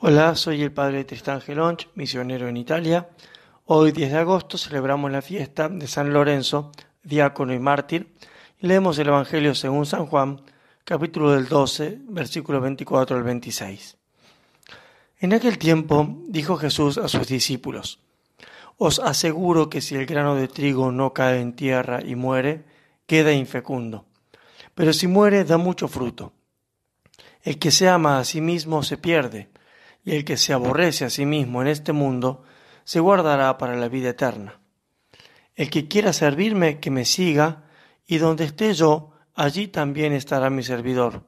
Hola, soy el padre Tristán Gelonch, misionero en Italia. Hoy 10 de agosto celebramos la fiesta de San Lorenzo, diácono y mártir. Leemos el Evangelio según San Juan, capítulo del 12, versículos 24 al 26. En aquel tiempo dijo Jesús a sus discípulos, Os aseguro que si el grano de trigo no cae en tierra y muere, queda infecundo, pero si muere da mucho fruto. El que se ama a sí mismo se pierde y el que se aborrece a sí mismo en este mundo, se guardará para la vida eterna. El que quiera servirme, que me siga, y donde esté yo, allí también estará mi servidor.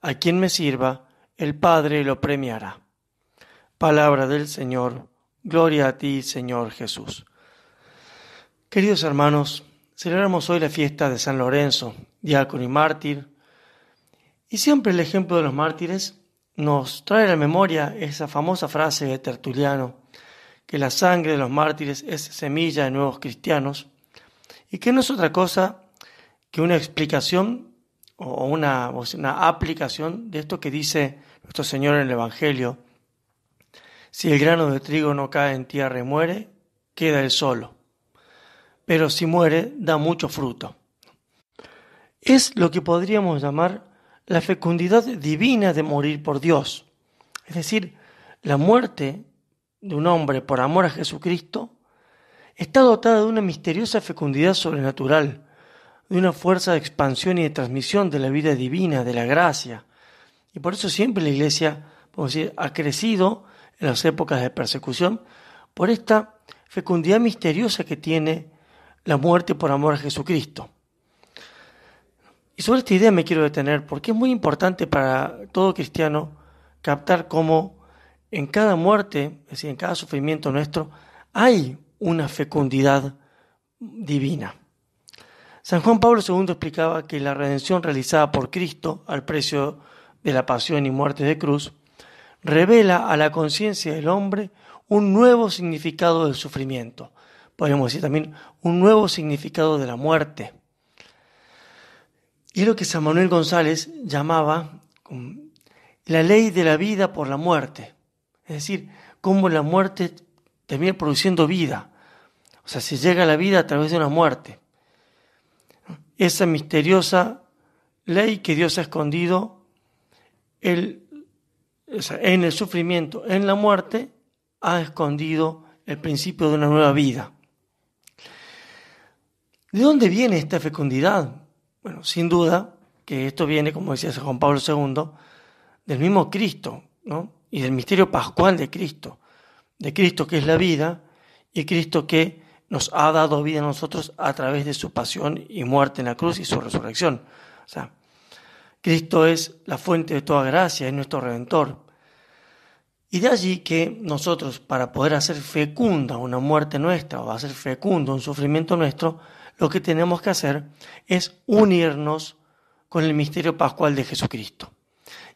A quien me sirva, el Padre lo premiará. Palabra del Señor, gloria a ti, Señor Jesús. Queridos hermanos, celebramos hoy la fiesta de San Lorenzo, diácono y mártir, y siempre el ejemplo de los mártires nos trae a la memoria esa famosa frase de Tertuliano, que la sangre de los mártires es semilla de nuevos cristianos, y que no es otra cosa que una explicación o una, una aplicación de esto que dice nuestro Señor en el Evangelio. Si el grano de trigo no cae en tierra y muere, queda él solo. Pero si muere, da mucho fruto. Es lo que podríamos llamar la fecundidad divina de morir por Dios. Es decir, la muerte de un hombre por amor a Jesucristo está dotada de una misteriosa fecundidad sobrenatural, de una fuerza de expansión y de transmisión de la vida divina, de la gracia. Y por eso siempre la Iglesia, como decir, ha crecido en las épocas de persecución por esta fecundidad misteriosa que tiene la muerte por amor a Jesucristo. Y sobre esta idea me quiero detener porque es muy importante para todo cristiano captar cómo en cada muerte, es decir, en cada sufrimiento nuestro, hay una fecundidad divina. San Juan Pablo II explicaba que la redención realizada por Cristo al precio de la pasión y muerte de cruz revela a la conciencia del hombre un nuevo significado del sufrimiento, podríamos decir también un nuevo significado de la muerte y es lo que San Manuel González llamaba la ley de la vida por la muerte. Es decir, cómo la muerte termina produciendo vida. O sea, se llega a la vida a través de una muerte. Esa misteriosa ley que Dios ha escondido en el sufrimiento, en la muerte, ha escondido el principio de una nueva vida. ¿De dónde viene esta fecundidad? Bueno, sin duda que esto viene, como decía San Juan Pablo II, del mismo Cristo, ¿no? Y del misterio pascual de Cristo, de Cristo que es la vida y Cristo que nos ha dado vida a nosotros a través de su pasión y muerte en la cruz y su resurrección. O sea, Cristo es la fuente de toda gracia, es nuestro redentor. Y de allí que nosotros, para poder hacer fecunda una muerte nuestra o hacer fecundo un sufrimiento nuestro, lo que tenemos que hacer es unirnos con el misterio pascual de Jesucristo.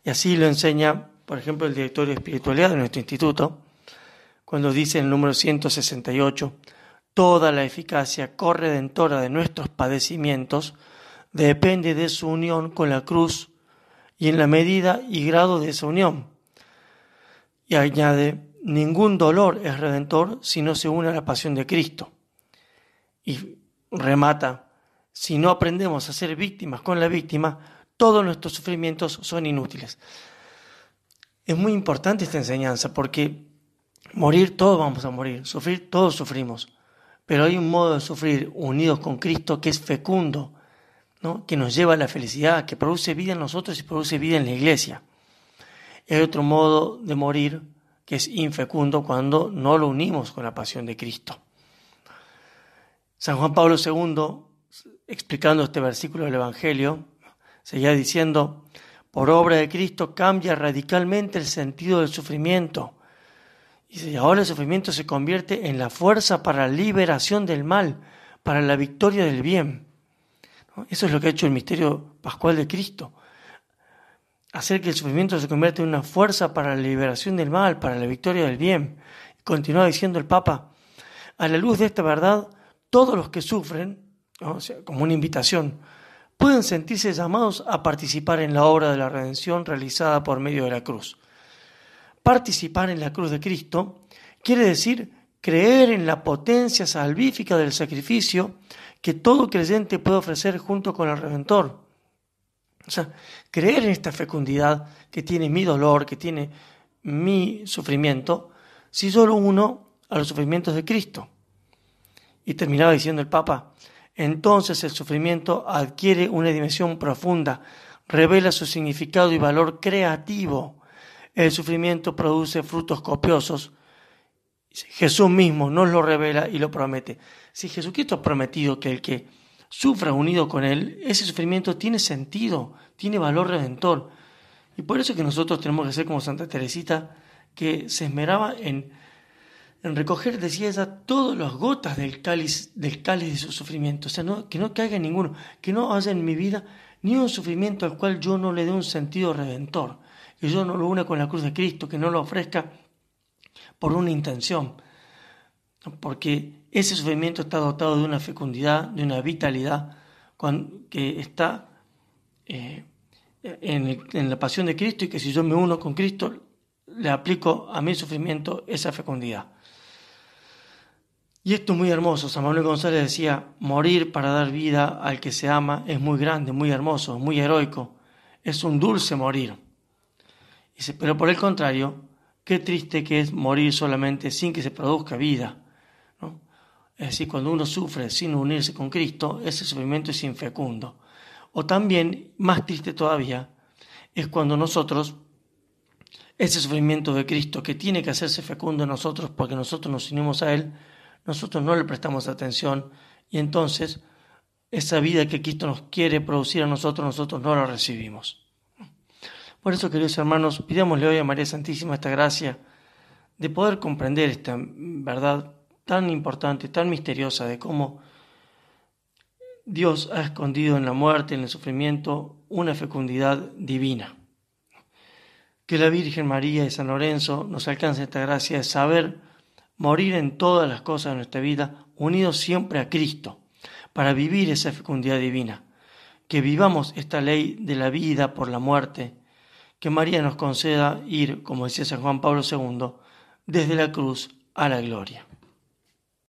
Y así lo enseña, por ejemplo, el directorio de espiritualidad de nuestro instituto, cuando dice en el número 168, toda la eficacia corredentora de nuestros padecimientos depende de su unión con la cruz y en la medida y grado de esa unión. Y añade, ningún dolor es redentor si no se une a la pasión de Cristo. Y remata, si no aprendemos a ser víctimas con la víctima, todos nuestros sufrimientos son inútiles. Es muy importante esta enseñanza porque morir todos vamos a morir, sufrir todos sufrimos, pero hay un modo de sufrir unidos con Cristo que es fecundo, que nos lleva a la felicidad, que produce vida en nosotros y produce vida en la iglesia. Y hay otro modo de morir que es infecundo cuando no lo unimos con la pasión de Cristo. San Juan Pablo II, explicando este versículo del Evangelio, seguía diciendo, por obra de Cristo cambia radicalmente el sentido del sufrimiento. Y ahora el sufrimiento se convierte en la fuerza para la liberación del mal, para la victoria del bien. Eso es lo que ha hecho el misterio pascual de Cristo. Hacer que el sufrimiento se convierta en una fuerza para la liberación del mal, para la victoria del bien. Continúa diciendo el Papa, a la luz de esta verdad, todos los que sufren, o sea, como una invitación, pueden sentirse llamados a participar en la obra de la redención realizada por medio de la cruz. Participar en la cruz de Cristo quiere decir creer en la potencia salvífica del sacrificio que todo creyente puede ofrecer junto con el Redentor. O sea, creer en esta fecundidad que tiene mi dolor, que tiene mi sufrimiento, si solo uno a los sufrimientos de Cristo. Y terminaba diciendo el Papa, entonces el sufrimiento adquiere una dimensión profunda, revela su significado y valor creativo. El sufrimiento produce frutos copiosos. Jesús mismo nos lo revela y lo promete. Si Jesucristo ha prometido que el que sufra unido con Él, ese sufrimiento tiene sentido, tiene valor redentor. Y por eso es que nosotros tenemos que ser como Santa Teresita, que se esmeraba en en recoger, decía ella, todas las gotas del cáliz, del de su sufrimiento, o sea, que no caiga ninguno, que no haya en mi vida ni un sufrimiento al cual yo no le dé un sentido redentor, que yo no lo una con la cruz de Cristo, que no lo ofrezca por una intención, porque ese sufrimiento está dotado de una fecundidad, de una vitalidad, que está eh, en, en la pasión de Cristo y que si yo me uno con Cristo, le aplico a mi sufrimiento esa fecundidad. Y esto es muy hermoso. San Manuel González decía, morir para dar vida al que se ama es muy grande, muy hermoso, muy heroico. Es un dulce morir. pero por el contrario, qué triste que es morir solamente sin que se produzca vida. Es decir, cuando uno sufre sin unirse con Cristo, ese sufrimiento es infecundo. O también, más triste todavía, es cuando nosotros, ese sufrimiento de Cristo que tiene que hacerse fecundo en nosotros porque nosotros nos unimos a Él, nosotros no le prestamos atención y entonces esa vida que Cristo nos quiere producir a nosotros, nosotros no la recibimos. Por eso, queridos hermanos, pidámosle hoy a María Santísima esta gracia de poder comprender esta verdad tan importante, tan misteriosa de cómo Dios ha escondido en la muerte, en el sufrimiento, una fecundidad divina. Que la Virgen María y San Lorenzo nos alcance esta gracia de saber morir en todas las cosas de nuestra vida, unidos siempre a Cristo, para vivir esa fecundidad divina. Que vivamos esta ley de la vida por la muerte, que María nos conceda ir, como decía San Juan Pablo II, desde la cruz a la gloria.